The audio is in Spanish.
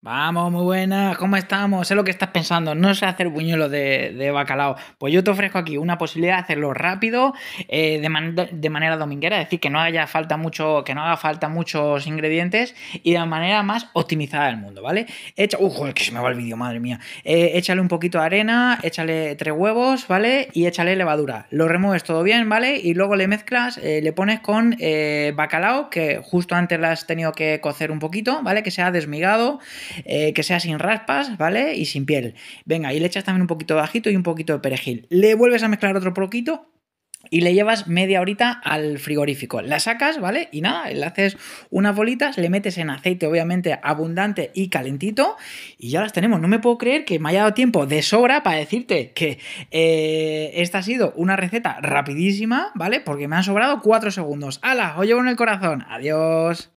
Vamos, muy buenas, ¿cómo estamos? Sé lo que estás pensando, no sé hacer buñuelos de, bacalao. Pues yo te ofrezco aquí una posibilidad de hacerlo rápido, eh, de, manera dominguera, es decir, que no haya falta mucho, que no haga falta muchos ingredientes y de manera más optimizada del mundo, ¿vale? Echa, uy, ¡uh, que se me va el vídeo, madre mía. Eh, échale un poquito de arena, échale tres huevos, ¿vale? Y échale levadura. Lo remueves todo bien, ¿vale? Y luego le mezclas, eh, le pones con bacalao, que justo antes la has tenido que cocer un poquito, ¿vale? Que se ha desmigado. Eh, que sea sin raspas, ¿vale? Y sin piel. Venga, y le echas también un poquito de ajito y un poquito de perejil. Le vuelves a mezclar otro poquito y le llevas media horita al frigorífico. La sacas, ¿vale? Y nada, le haces unas bolitas, le metes en aceite, obviamente, abundante y calentito, y ya las tenemos. No me puedo creer que me haya dado tiempo de sobra para decirte que eh, esta ha sido una receta rapidísima, ¿vale? Porque me han sobrado cuatro segundos. ¡Hala! Os llevo en el corazón. Adiós.